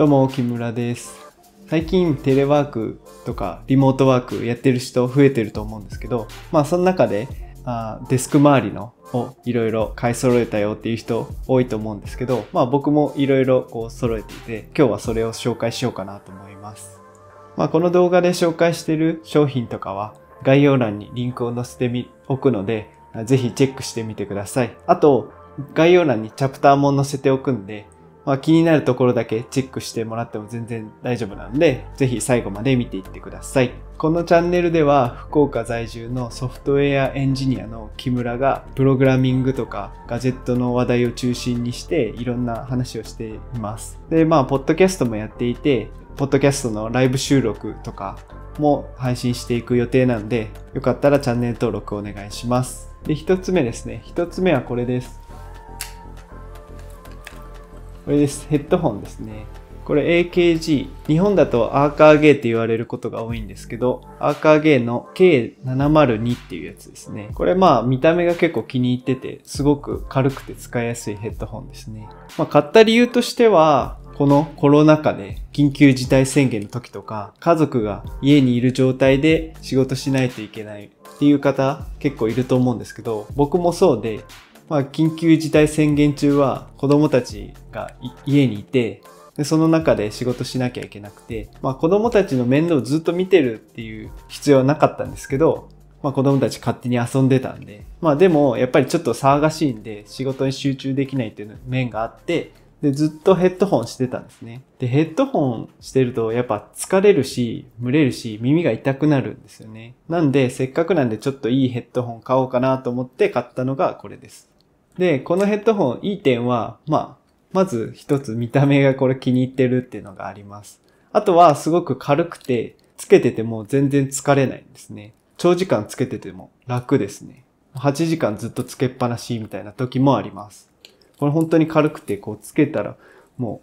どうも木村です最近テレワークとかリモートワークやってる人増えてると思うんですけどまあその中であデスク周りのをいろいろ買い揃えたよっていう人多いと思うんですけどまあ僕もいろいろこう揃えていて今日はそれを紹介しようかなと思いますまあこの動画で紹介してる商品とかは概要欄にリンクを載せてみおくのでぜひチェックしてみてくださいあと概要欄にチャプターも載せておくんでまあ、気になるところだけチェックしてもらっても全然大丈夫なんで、ぜひ最後まで見ていってください。このチャンネルでは福岡在住のソフトウェアエンジニアの木村がプログラミングとかガジェットの話題を中心にしていろんな話をしています。で、まあ、ポッドキャストもやっていて、ポッドキャストのライブ収録とかも配信していく予定なんで、よかったらチャンネル登録お願いします。で、一つ目ですね。一つ目はこれです。これです。ヘッドホンですね。これ AKG。日本だとアーカーゲーって言われることが多いんですけど、アーカーゲーの K702 っていうやつですね。これまあ見た目が結構気に入ってて、すごく軽くて使いやすいヘッドホンですね。まあ買った理由としては、このコロナ禍で緊急事態宣言の時とか、家族が家にいる状態で仕事しないといけないっていう方結構いると思うんですけど、僕もそうで、まあ、緊急事態宣言中は子供たちが家にいて、でその中で仕事しなきゃいけなくて、まあ、子供たちの面倒をずっと見てるっていう必要はなかったんですけど、まあ、子供たち勝手に遊んでたんで、まあ、でもやっぱりちょっと騒がしいんで仕事に集中できないっていう面があってでずっとヘッドホンしてたんですねでヘッドホンしてるとやっぱ疲れるし蒸れるし耳が痛くなるんですよねなんでせっかくなんでちょっといいヘッドホン買おうかなと思って買ったのがこれですで、このヘッドホンいい点は、まあ、まず一つ見た目がこれ気に入ってるっていうのがあります。あとはすごく軽くて、つけてても全然疲れないんですね。長時間つけてても楽ですね。8時間ずっとつけっぱなしみたいな時もあります。これ本当に軽くて、こうつけたら、も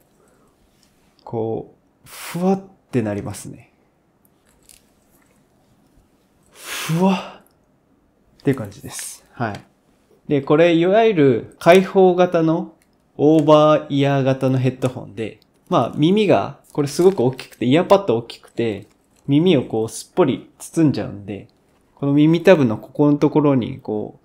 う、こう、ふわってなりますね。ふわっていう感じです。はい。で、これいわゆる開放型のオーバーイヤー型のヘッドホンで、まあ耳が、これすごく大きくて、イヤーパッド大きくて、耳をこうすっぽり包んじゃうんで、この耳たぶのここのところにこ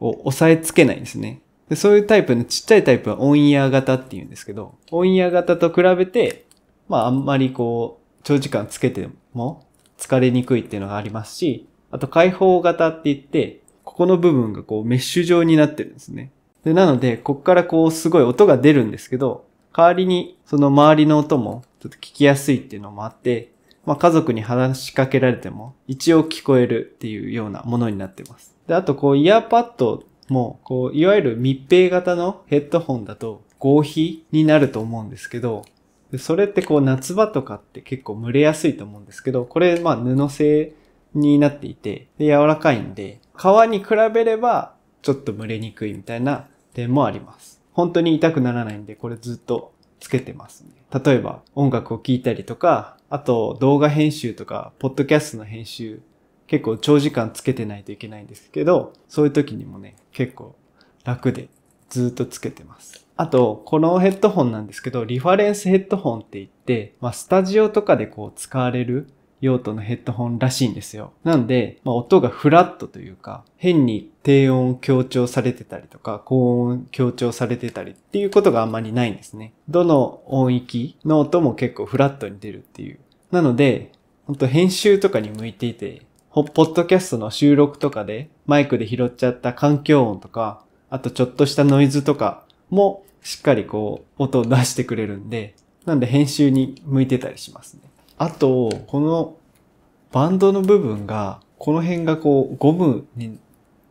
う、を押さえつけないんですね。でそういうタイプのちっちゃいタイプはオンイヤー型って言うんですけど、オンイヤー型と比べて、まああんまりこう、長時間つけても疲れにくいっていうのがありますし、あと開放型って言って、ここの部分がこうメッシュ状になってるんですね。で、なので、こっからこうすごい音が出るんですけど、代わりにその周りの音もちょっと聞きやすいっていうのもあって、まあ家族に話しかけられても一応聞こえるっていうようなものになってます。で、あとこうイヤーパッドも、こう、いわゆる密閉型のヘッドホンだと合皮になると思うんですけど、それってこう夏場とかって結構蒸れやすいと思うんですけど、これまあ布製になっていて、で柔らかいんで、川に比べれば、ちょっと蒸れにくいみたいな点もあります。本当に痛くならないんで、これずっとつけてますね。例えば、音楽を聴いたりとか、あと動画編集とか、ポッドキャストの編集、結構長時間つけてないといけないんですけど、そういう時にもね、結構楽でずっとつけてます。あと、このヘッドホンなんですけど、リファレンスヘッドホンって言って、まあ、スタジオとかでこう使われる用途のヘッドホンらしいんですよ。なんで、まあ、音がフラットというか、変に低音強調されてたりとか、高音強調されてたりっていうことがあんまりないんですね。どの音域の音も結構フラットに出るっていう。なので、ほんと編集とかに向いていて、ポッドキャストの収録とかでマイクで拾っちゃった環境音とか、あとちょっとしたノイズとかもしっかりこう音を出してくれるんで、なんで編集に向いてたりしますね。あと、このバンドの部分が、この辺がこう、ゴムに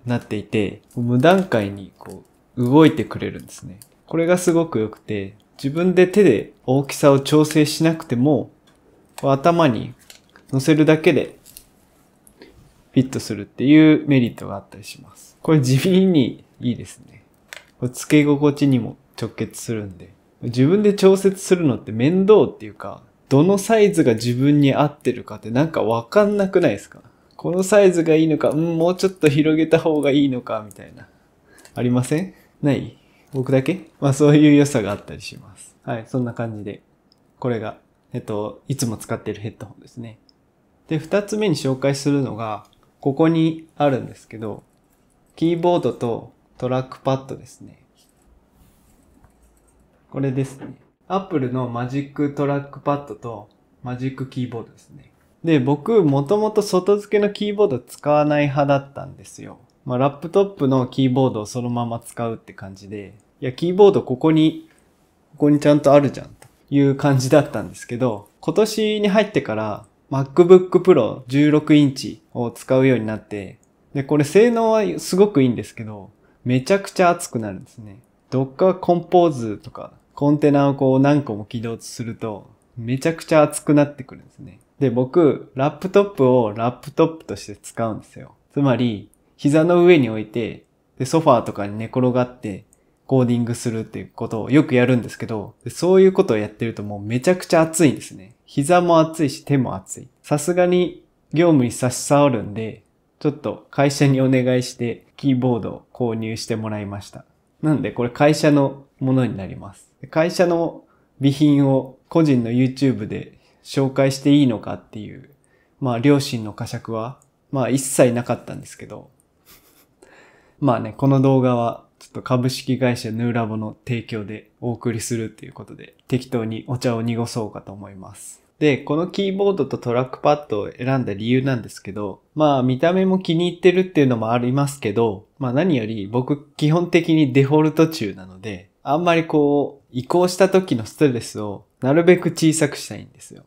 なっていて、無段階にこう、動いてくれるんですね。これがすごく良くて、自分で手で大きさを調整しなくても、頭に乗せるだけでフィットするっていうメリットがあったりします。これ地味にいいですね。これ付け心地にも直結するんで。自分で調節するのって面倒っていうか、どのサイズが自分に合ってるかってなんかわかんなくないですかこのサイズがいいのか、うん、もうちょっと広げた方がいいのか、みたいな。ありませんない僕だけまあそういう良さがあったりします。はい、そんな感じで。これが、えっと、いつも使ってるヘッドホンですね。で、二つ目に紹介するのが、ここにあるんですけど、キーボードとトラックパッドですね。これですね。アップルのマジックトラックパッドとマジックキーボードですね。で、僕、もともと外付けのキーボード使わない派だったんですよ。まあ、ラップトップのキーボードをそのまま使うって感じで、いや、キーボードここに、ここにちゃんとあるじゃん、という感じだったんですけど、今年に入ってから MacBook Pro 16インチを使うようになって、で、これ性能はすごくいいんですけど、めちゃくちゃ熱くなるんですね。Docker Compose とかコンテナをこう何個も起動すると、めちゃくちゃ熱くなってくるんですね。で、僕、ラップトップをラップトップとして使うんですよ。つまり、膝の上に置いて、で、ソファーとかに寝転がって、コーディングするっていうことをよくやるんですけど、そういうことをやってるともうめちゃくちゃ熱いんですね。膝も熱いし手も熱い。さすがに業務に差し障るんで、ちょっと会社にお願いしてキーボードを購入してもらいました。なんでこれ会社のものになります。会社の備品を個人の YouTube で紹介していいのかっていう、まあ両親の呵責は、まあ一切なかったんですけど、まあね、この動画はちょっと株式会社ヌーラボの提供でお送りするっていうことで、適当にお茶を濁そうかと思います。で、このキーボードとトラックパッドを選んだ理由なんですけど、まあ見た目も気に入ってるっていうのもありますけど、まあ何より僕基本的にデフォルト中なので、あんまりこう、移行した時のストレスをなるべく小さくしたいんですよ。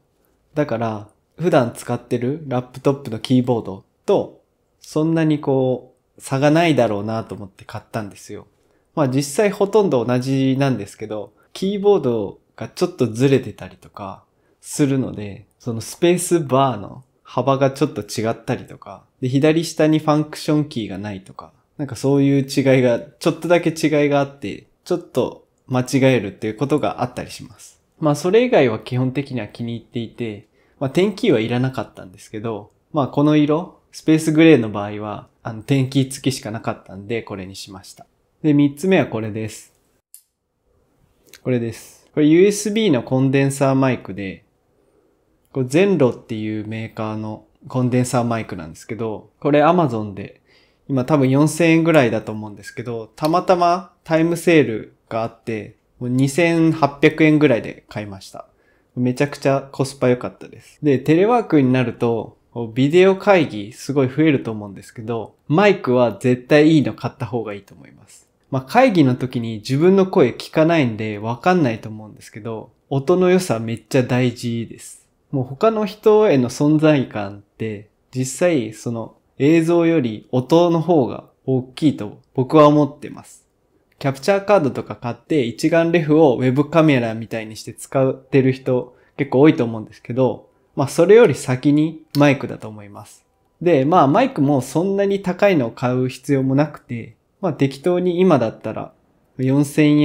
だから、普段使ってるラップトップのキーボードと、そんなにこう、差がないだろうなと思って買ったんですよ。まあ実際ほとんど同じなんですけど、キーボードがちょっとずれてたりとかするので、そのスペースバーの幅がちょっと違ったりとか、で、左下にファンクションキーがないとか、なんかそういう違いが、ちょっとだけ違いがあって、ちょっと間違えるっていうことがあったりします。まあそれ以外は基本的には気に入っていて、まあ点キーはいらなかったんですけど、まあこの色、スペースグレーの場合は、あの点キー付きしかなかったんでこれにしました。で、三つ目はこれです。これです。これ USB のコンデンサーマイクで、これゼンロっていうメーカーのコンデンサーマイクなんですけど、これ Amazon で今多分4000円ぐらいだと思うんですけど、たまたまタイムセールがあって、もう2800円ぐらいで買いました。めちゃくちゃコスパ良かったです。で、テレワークになると、ビデオ会議すごい増えると思うんですけど、マイクは絶対いいの買った方がいいと思います。まあ、会議の時に自分の声聞かないんでわかんないと思うんですけど、音の良さめっちゃ大事です。もう他の人への存在感って、実際その映像より音の方が大きいと僕は思ってます。キャプチャーカードとか買って一眼レフをウェブカメラみたいにして使ってる人結構多いと思うんですけど、まあそれより先にマイクだと思います。で、まあマイクもそんなに高いのを買う必要もなくて、まあ適当に今だったら4000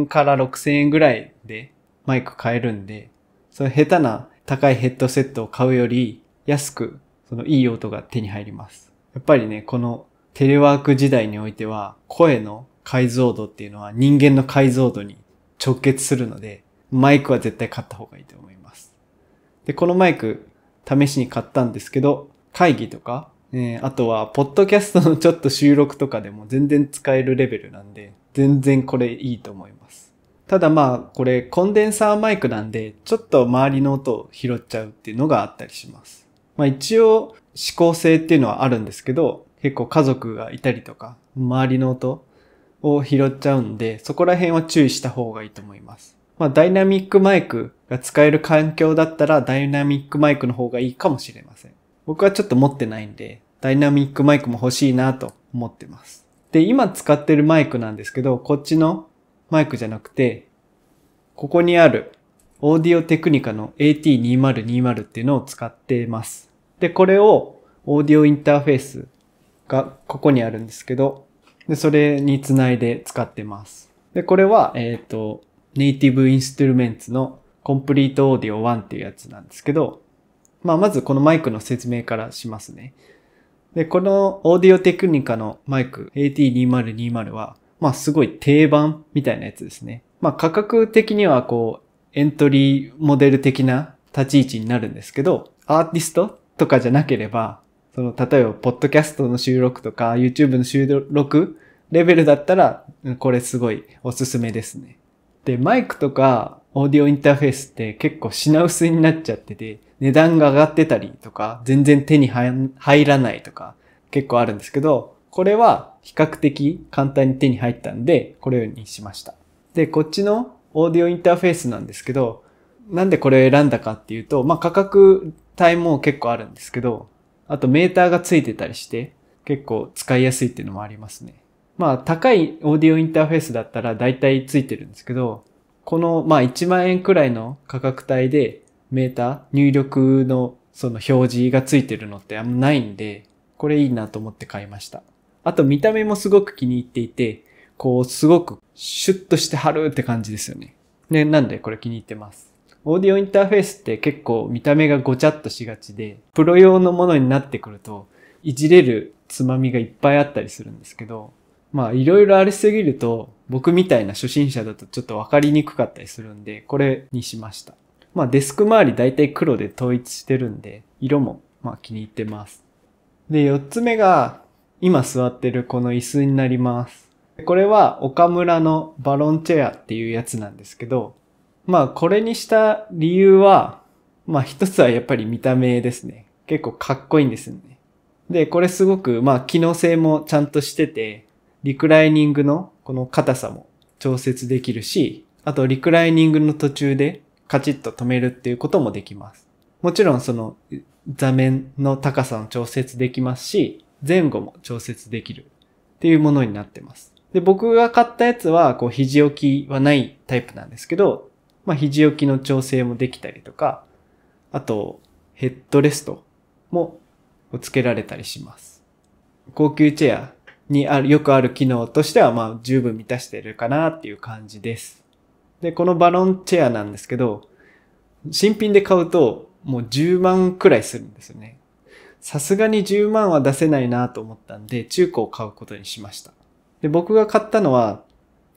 円から6000円ぐらいでマイク買えるんで、その下手な高いヘッドセットを買うより安くそのいい音が手に入ります。やっぱりね、このテレワーク時代においては、声の解像度っていうのは人間の解像度に直結するので、マイクは絶対買った方がいいと思います。で、このマイク、試しに買ったんですけど、会議とか、えー、あとは、ポッドキャストのちょっと収録とかでも全然使えるレベルなんで、全然これいいと思います。ただまあ、これコンデンサーマイクなんで、ちょっと周りの音を拾っちゃうっていうのがあったりします。まあ一応指向性っていうのはあるんですけど、結構家族がいたりとか、周りの音を拾っちゃうんで、そこら辺は注意した方がいいと思います。まあダイナミックマイクが使える環境だったらダイナミックマイクの方がいいかもしれません。僕はちょっと持ってないんで、ダイナミックマイクも欲しいなと思ってます。で、今使ってるマイクなんですけど、こっちのマイクじゃなくて、ここにあるオーディオテクニカの AT2020 っていうのを使っています。で、これをオーディオインターフェースがここにあるんですけど、で、それにつないで使ってます。で、これは、えっ、ー、と、ネイティブインストゥルメンツのコンプリートオーディオ1っていうやつなんですけど、まあ、まずこのマイクの説明からしますね。で、このオーディオテクニカのマイク AT2020 は、まあ、すごい定番みたいなやつですね。まあ、価格的にはこう、エントリーモデル的な立ち位置になるんですけど、アーティストとかじゃなければ、その、例えば、ポッドキャストの収録とか、YouTube の収録レベルだったら、これすごいおすすめですね。で、マイクとか、オーディオインターフェースって結構品薄になっちゃってて、値段が上がってたりとか、全然手に入らないとか、結構あるんですけど、これは比較的簡単に手に入ったんで、これにしました。で、こっちのオーディオインターフェースなんですけど、なんでこれを選んだかっていうと、まあ、価格帯も結構あるんですけど、あとメーターが付いてたりして、結構使いやすいっていうのもありますね。まあ、高いオーディオインターフェースだったら大体ついてるんですけど、この、まあ、1万円くらいの価格帯でメーター、入力のその表示が付いてるのってあんまないんで、これいいなと思って買いました。あと見た目もすごく気に入っていて、こう、すごくシュッとしてはるって感じですよね。ね、なんでこれ気に入ってます。オーディオインターフェースって結構見た目がごちゃっとしがちで、プロ用のものになってくると、いじれるつまみがいっぱいあったりするんですけど、まあいろいろありすぎると、僕みたいな初心者だとちょっとわかりにくかったりするんで、これにしました。まあデスク周り大体黒で統一してるんで、色もまあ気に入ってます。で、4つ目が、今座ってるこの椅子になります。これは岡村のバロンチェアっていうやつなんですけど、まあこれにした理由は、まあ一つはやっぱり見た目ですね。結構かっこいいんですよね。で、これすごくまあ機能性もちゃんとしてて、リクライニングのこの硬さも調節できるし、あとリクライニングの途中でカチッと止めるっていうこともできます。もちろんその座面の高さの調節できますし、前後も調節できるっていうものになってます。で、僕が買ったやつは、こう、肘置きはないタイプなんですけど、まあ、肘置きの調整もできたりとか、あと、ヘッドレストも付けられたりします。高級チェアにある、よくある機能としては、まあ、十分満たしてるかなっていう感じです。で、このバロンチェアなんですけど、新品で買うと、もう10万くらいするんですよね。さすがに10万は出せないなと思ったんで、中古を買うことにしました。で、僕が買ったのは、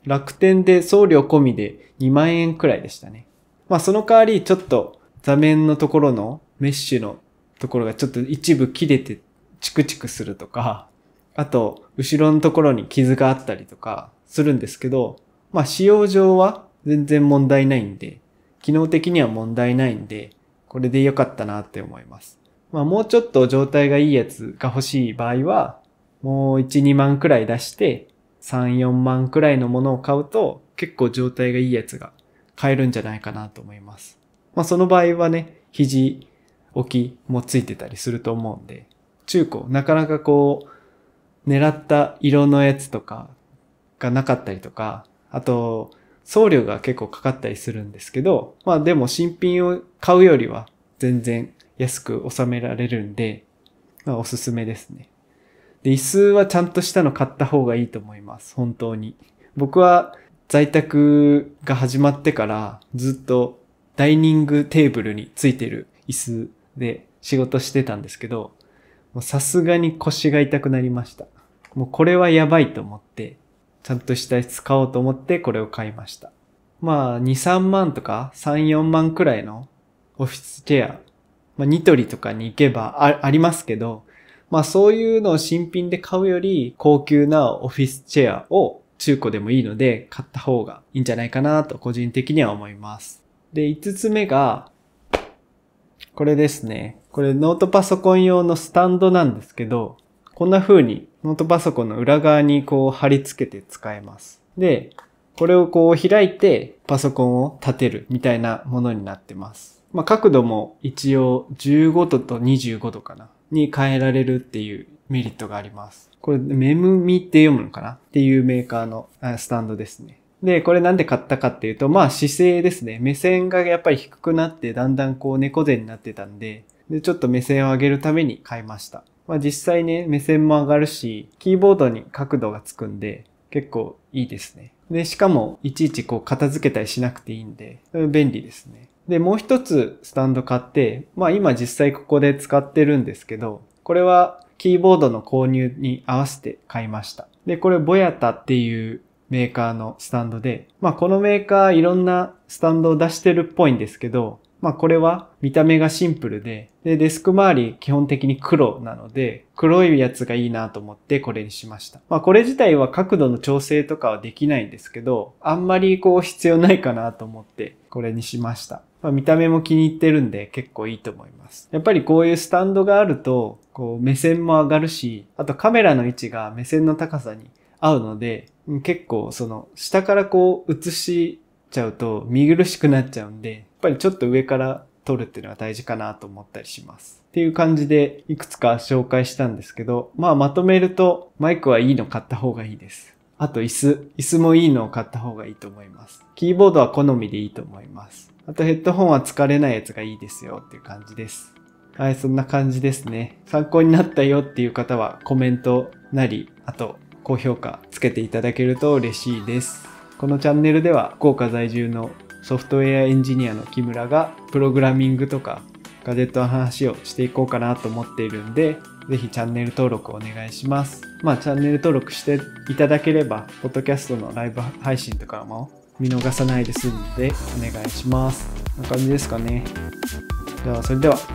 楽天で送料込みで2万円くらいでしたね。まあその代わりちょっと座面のところのメッシュのところがちょっと一部切れてチクチクするとか、あと後ろのところに傷があったりとかするんですけど、まあ使用上は全然問題ないんで、機能的には問題ないんで、これで良かったなって思います。まあもうちょっと状態がいいやつが欲しい場合は、もう1、2万くらい出して、3、4万くらいのものを買うと結構状態がいいやつが買えるんじゃないかなと思います。まあその場合はね、肘置きもついてたりすると思うんで、中古、なかなかこう、狙った色のやつとかがなかったりとか、あと、送料が結構かかったりするんですけど、まあでも新品を買うよりは全然安く収められるんで、まあおすすめですね。で、椅子はちゃんとしたの買った方がいいと思います。本当に。僕は在宅が始まってからずっとダイニングテーブルについてる椅子で仕事してたんですけど、さすがに腰が痛くなりました。もうこれはやばいと思って、ちゃんとした椅子買おうと思ってこれを買いました。まあ、2、3万とか3、4万くらいのオフィスチェア、まあ、ニトリとかに行けばあありますけど、まあそういうのを新品で買うより高級なオフィスチェアを中古でもいいので買った方がいいんじゃないかなと個人的には思います。で、5つ目が、これですね。これノートパソコン用のスタンドなんですけど、こんな風にノートパソコンの裏側にこう貼り付けて使えます。で、これをこう開いてパソコンを立てるみたいなものになってます。まあ、角度も一応15度と25度かな。に変えられるっていうメリットがあります。これ、メムミって読むのかなっていうメーカーのスタンドですね。で、これなんで買ったかっていうと、まあ姿勢ですね。目線がやっぱり低くなって、だんだんこう猫背になってたんで、で、ちょっと目線を上げるために買いました。まあ実際ね、目線も上がるし、キーボードに角度がつくんで、結構いいですね。で、しかも、いちいちこう片付けたりしなくていいんで、便利ですね。で、もう一つスタンド買って、まあ今実際ここで使ってるんですけど、これはキーボードの購入に合わせて買いました。で、これボヤタっていうメーカーのスタンドで、まあこのメーカーいろんなスタンドを出してるっぽいんですけど、まあこれは見た目がシンプルで、で、デスク周り基本的に黒なので、黒いやつがいいなと思ってこれにしました。まあこれ自体は角度の調整とかはできないんですけど、あんまりこう必要ないかなと思ってこれにしました。まあ、見た目も気に入ってるんで結構いいと思います。やっぱりこういうスタンドがあると、こう目線も上がるし、あとカメラの位置が目線の高さに合うので、結構その下からこう映しちゃうと見苦しくなっちゃうんで、やっぱりちょっと上から撮るっていうのは大事かなと思ったりします。っていう感じでいくつか紹介したんですけど、まあまとめるとマイクはいいの買った方がいいです。あと椅子。椅子もいいのを買った方がいいと思います。キーボードは好みでいいと思います。あとヘッドホンは疲れないやつがいいですよっていう感じです。はい、そんな感じですね。参考になったよっていう方はコメントなり、あと高評価つけていただけると嬉しいです。このチャンネルでは福岡在住のソフトウェアエンジニアの木村がプログラミングとかガジェットの話をしていこうかなと思っているんで、ぜひチャンネル登録お願いします。まあチャンネル登録していただければ、ポッドキャストのライブ配信とかも見逃さないで済んでお願いします。こんな感じですかね。では、それでは。